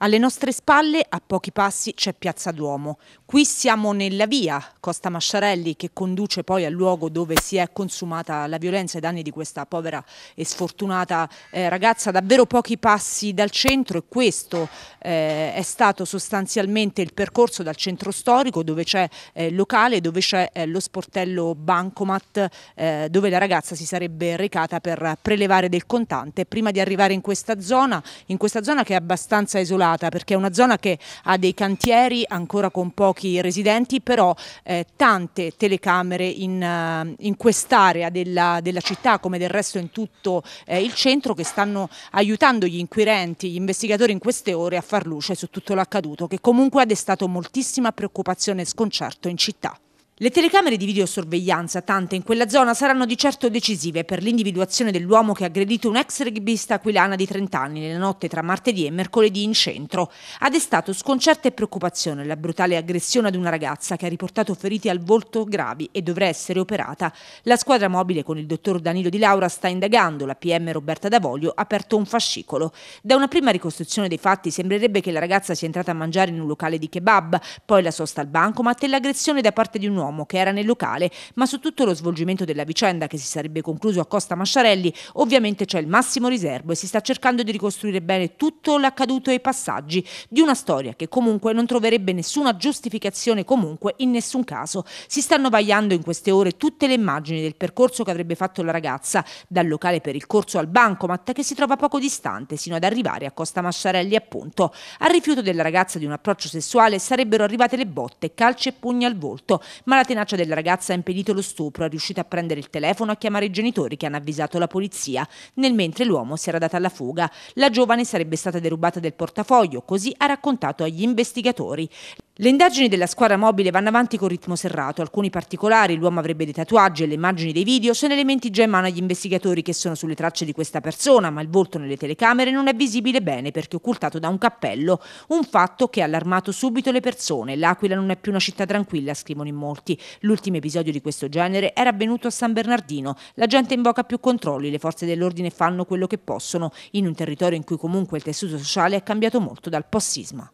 Alle nostre spalle, a pochi passi, c'è Piazza Duomo. Qui siamo nella via Costa Masciarelli che conduce poi al luogo dove si è consumata la violenza ai danni di questa povera e sfortunata eh, ragazza. Davvero pochi passi dal centro e questo eh, è stato sostanzialmente il percorso dal centro storico dove c'è eh, locale, dove c'è eh, lo sportello Bancomat eh, dove la ragazza si sarebbe recata per prelevare del contante prima di arrivare in questa zona, in questa zona che è abbastanza isolata popolata perché è una zona che ha dei cantieri ancora con pochi residenti, però eh, tante telecamere in, eh, in quest'area della, della, città come del resto in tutto eh, il centro che stanno aiutando gli inquirenti, gli investigatori in queste ore a far luce su tutto l'accaduto che comunque ha destato moltissima preoccupazione e sconcerto in città. Le telecamere di videosorveglianza, tante in quella zona, saranno di certo decisive per l'individuazione dell'uomo che ha aggredito un ex rugbista aquilana di 30 anni nella notte tra martedì e mercoledì in centro. Ha destato sconcerto e preoccupazione la brutale aggressione ad una ragazza che ha riportato feriti al volto gravi e dovrà essere operata. La squadra mobile con il dottor Danilo Di Laura sta indagando. La PM Roberta D'Avoglio ha aperto un fascicolo. Da una prima ricostruzione dei fatti sembrerebbe che la ragazza sia entrata a mangiare in un locale di kebab, poi la sosta al bancomat e l'aggressione da parte di un uomo uomo che era nel locale, ma su tutto lo svolgimento della vicenda che si sarebbe concluso a Costa Masciarelli ovviamente c'è il massimo riservo e si sta cercando di ricostruire bene tutto l'accaduto e i passaggi di una storia che comunque non troverebbe nessuna giustificazione comunque in nessun caso. Si stanno vagliando in queste ore tutte le immagini del percorso che avrebbe fatto la ragazza dal locale per il corso al bancomat che si trova poco distante sino ad arrivare a Costa Masciarelli appunto. Al rifiuto della ragazza di un approccio sessuale sarebbero arrivate le botte, calci e pugni al volto, ma ma la tenacia della ragazza ha impedito lo stupro, è riuscita a prendere il telefono e a chiamare i genitori che hanno avvisato la polizia, nel mentre l'uomo si era data alla fuga. La giovane sarebbe stata derubata del portafoglio, così ha raccontato agli investigatori. Le indagini della squadra mobile vanno avanti con ritmo serrato. Alcuni particolari, l'uomo avrebbe dei tatuaggi e le immagini dei video, sono elementi già in mano agli investigatori che sono sulle tracce di questa persona, ma il volto nelle telecamere non è visibile bene perché occultato da un cappello. Un fatto che ha allarmato subito le persone. L'Aquila non è più una città tranquilla, scrivono in molti. L'ultimo episodio di questo genere era avvenuto a San Bernardino. La gente invoca più controlli, le forze dell'ordine fanno quello che possono, in un territorio in cui comunque il tessuto sociale è cambiato molto dal post-sisma.